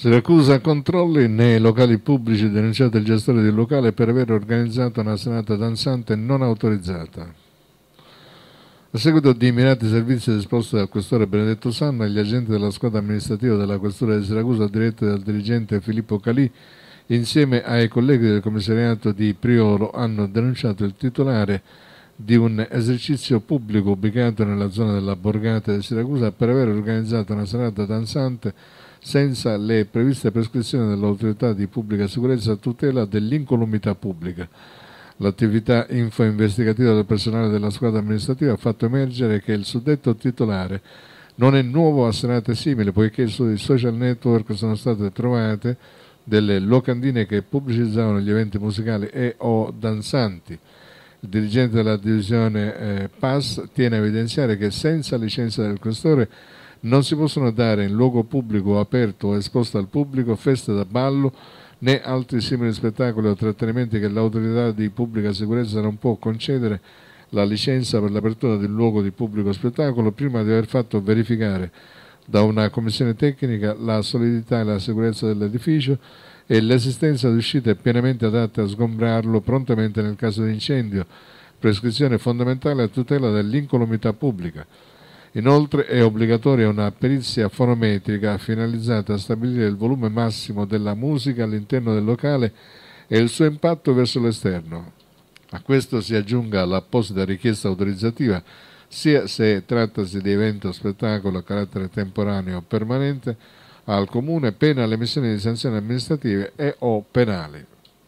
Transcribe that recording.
Siracusa controlli nei locali pubblici denunciato il gestore del locale per aver organizzato una serata danzante non autorizzata. A seguito di mirati servizi disposti dal questore Benedetto Sanna, gli agenti della squadra amministrativa della questura di Siracusa, diretti dal dirigente Filippo Calì, insieme ai colleghi del commissariato di Priolo, hanno denunciato il titolare di un esercizio pubblico ubicato nella zona della Borgata di Siracusa per aver organizzato una serata danzante senza le previste prescrizioni dell'autorità di pubblica sicurezza a tutela dell'incolumità pubblica. L'attività info-investigativa del personale della squadra amministrativa ha fatto emergere che il suddetto titolare non è nuovo a serate simili, poiché sui social network sono state trovate delle locandine che pubblicizzavano gli eventi musicali e o danzanti. Il dirigente della divisione eh, PAS tiene a evidenziare che senza licenza del questore non si possono dare in luogo pubblico aperto o esposto al pubblico feste da ballo né altri simili spettacoli o trattenimenti che l'autorità di pubblica sicurezza non può concedere la licenza per l'apertura del luogo di pubblico spettacolo prima di aver fatto verificare da una commissione tecnica la solidità e la sicurezza dell'edificio e l'assistenza d'uscita è pienamente adatta a sgombrarlo prontamente nel caso di incendio, prescrizione fondamentale a tutela dell'incolumità pubblica. Inoltre è obbligatoria una perizia fonometrica finalizzata a stabilire il volume massimo della musica all'interno del locale e il suo impatto verso l'esterno. A questo si aggiunga l'apposita richiesta autorizzativa, sia se trattasi di evento o spettacolo a carattere temporaneo o permanente, al Comune pena l'emissione di sanzioni amministrative e o penali.